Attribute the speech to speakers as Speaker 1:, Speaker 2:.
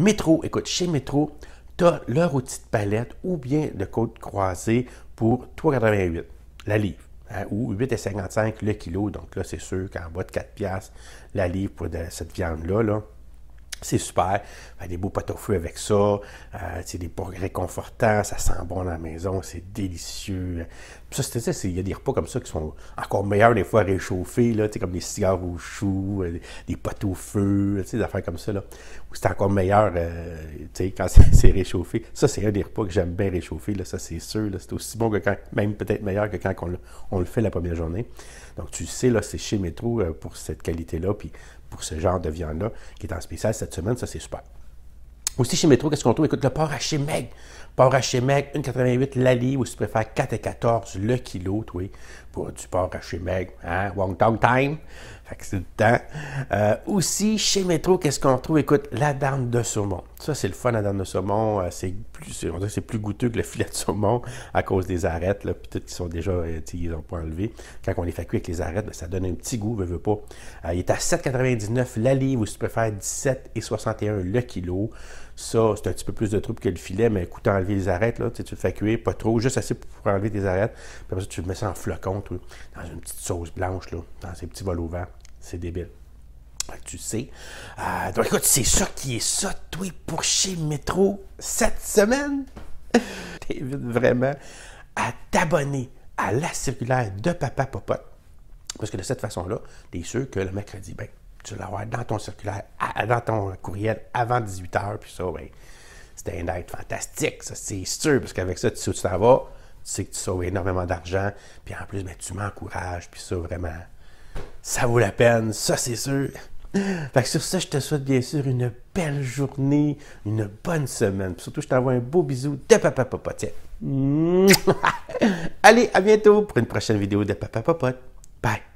Speaker 1: Métro, écoute, chez Métro, tu as leur outil de palette ou bien de côte croisé pour 3,88 la livre, hein, ou 8,55 le kilo. Donc là, c'est sûr qu'en bas de 4 la livre pour cette viande-là, là, c'est super. Ben, des beaux pâtes au feu avec ça. Euh, c'est des porcs réconfortants. Ça sent bon à la maison. C'est délicieux. Ça, c'est ça, il y a des repas comme ça qui sont encore meilleurs des fois réchauffés. Là, comme des cigares aux choux, euh, des pâtes au feu, des affaires comme ça. Là, où c'est encore meilleur euh, quand c'est réchauffé. Ça, c'est un des repas que j'aime bien réchauffer. Là, ça, c'est sûr. C'est aussi bon que quand, même peut-être meilleur que quand on, le fait la première journée. Donc, tu sais, là, c'est chez Métro euh, pour cette qualité-là. Puis pour ce genre de viande-là qui est en spécial cette semaine. Ça, c'est super. Aussi chez Métro, qu'est-ce qu'on trouve? Écoute, le porc haché Meg. Porc haché Meg, 1,88 livre ou si tu préfères 4,14 le kilo, oui, pour du porc haché Meg, Hein? Wong Tong Time. Fait que c'est le temps. Euh, aussi, chez Métro, qu'est-ce qu'on trouve? Écoute, la dame de saumon. Ça, c'est le fun, la dame de saumon. Euh, c'est plus, c'est plus goûteux que le filet de saumon à cause des arêtes, là, peut-être qu'ils sont déjà, euh, ils ont pas enlevé. Quand on les fait cuire avec les arêtes, ben, ça donne un petit goût, veut, veux pas. il est à 7,99 la livre, ou si tu préfères 17,61 le kilo. Ça, c'est un petit peu plus de trouble que le filet, mais écoute, enlever les arêtes, là, tu le fais cuire, pas trop, juste assez pour enlever tes arêtes. Puis après ça, tu le mets ça en flocon, toi, dans une petite sauce blanche, là, dans ces petits vols au vent. C'est débile. Tu sais. Euh, donc écoute, c'est ça qui est ça, toi, pour chez Métro cette semaine. T'invite vraiment à t'abonner à la circulaire de Papa Popote. Parce que de cette façon-là, t'es sûr que le mercredi, ben, tu l'avoir dans ton circulaire, dans ton courriel avant 18 h. Puis ça, ben, c'était un date fantastique, ça, c'est sûr, parce qu'avec ça, tu sais où tu t'en tu sais que tu sauves énormément d'argent, puis en plus, ben, tu m'encourages, puis ça, vraiment, ça vaut la peine, ça, c'est sûr. Fait que sur ça, je te souhaite bien sûr une belle journée, une bonne semaine. Puis surtout, je t'envoie un beau bisou de Papa Tiens. Allez, à bientôt pour une prochaine vidéo de Papa Popote. Bye!